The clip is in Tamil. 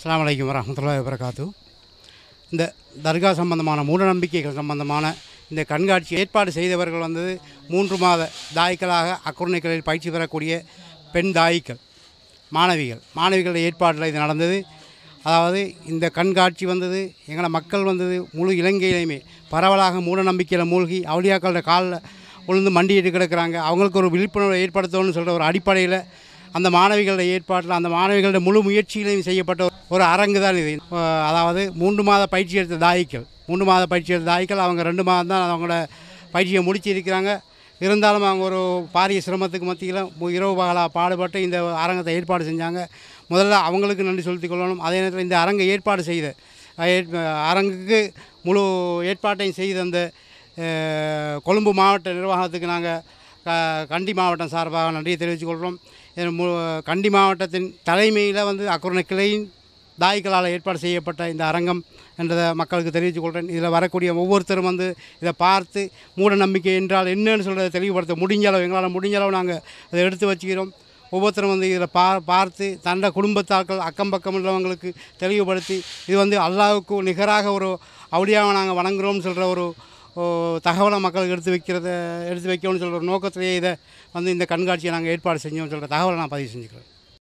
அஸ்லாம் வலைக்கம் வரமத்துல்லா வரகாத்து இந்த தர்கா சம்பந்தமான மூடநம்பிக்கைகள் சம்பந்தமான இந்த கண்காட்சி ஏற்பாடு செய்தவர்கள் வந்து மூன்று மாத தாய்களாக அக்குரணைகளில் பயிற்சி பெறக்கூடிய பெண் தாய்கள் மாணவிகள் மாணவிகளுடைய ஏற்பாட்டில் இது நடந்தது அதாவது இந்த கண்காட்சி வந்தது எங்களை மக்கள் வந்தது முழு இலங்கையிலையுமே பரவலாக மூடநம்பிக்கையில் மூழ்கி அவளியாக்களோட காலில் விழுந்து மண்டிட்டு கிடக்கிறாங்க அவங்களுக்கு ஒரு விழிப்புணர்வை ஏற்படுத்தணும்னு சொல்கிற ஒரு அடிப்படையில் அந்த மாணவிகளுடைய ஏற்பாட்டில் அந்த மாணவிகளுடைய முழு முயற்சியிலையும் செய்யப்பட்ட ஒரு அரங்கு தான் இது அதாவது மூன்று மாத பயிற்சி எடுத்த தாய்க்கள் மூன்று மாத பயிற்சி எடுத்த தாய்க்கள் அவங்க ரெண்டு மாதம் தான் அவங்களோட பயிற்சியை முடிச்சு இருக்கிறாங்க இருந்தாலும் அவங்க ஒரு பாரிய சிரமத்துக்கு மத்தியில் இரவு பகலாக பாடுபட்டு இந்த அரங்கத்தை ஏற்பாடு செஞ்சாங்க முதல்ல அவங்களுக்கு நன்றி செலுத்திக் கொள்ளணும் அதே நேரத்தில் இந்த அரங்கை ஏற்பாடு செய்த அரங்குக்கு முழு ஏற்பாட்டையும் செய்த அந்த கொழும்பு மாவட்ட நிர்வாகத்துக்கு நாங்கள் க கண்டி மாவட்டம் சார்பாக நன்றியை தெரிவித்துக் கொள்கிறோம் கண்டி மாவட்டத்தின் தலைமையில் வந்து அக்குரண கிளையின் தாய்களால் ஏற்பாடு செய்யப்பட்ட இந்த அரங்கம் என்றதை மக்களுக்கு தெரிவித்துக் கொள்கிறேன் இதில் வரக்கூடிய ஒவ்வொருத்தரும் வந்து இதை பார்த்து மூட நம்பிக்கை என்றால் என்னன்னு சொல்கிறத தெளிவுபடுத்த முடிஞ்ச அளவு எங்களால் முடிஞ்ச அளவு நாங்கள் அதை எடுத்து வச்சுக்கிறோம் ஒவ்வொருத்தரும் வந்து இதில் பா பார்த்து தண்டை குடும்பத்தாக்கள் அக்கம் பக்கம் உள்ளவங்களுக்கு தெளிவுபடுத்தி இது வந்து அல்லாவுக்கு நிகராக ஒரு அவுடியாக நாங்கள் வணங்குகிறோம்னு சொல்கிற ஒரு தகவலை மக்களுக்கு எடுத்து வைக்கிறத எடுத்து வைக்கணும்னு சொல்கிற நோக்கத்திலேயே இதை வந்து இந்த கண்காட்சியை நாங்கள் ஏற்பாடு செஞ்சோம்னு சொல்கிற தகவலை நான் பதிவு செஞ்சுக்கிறேன்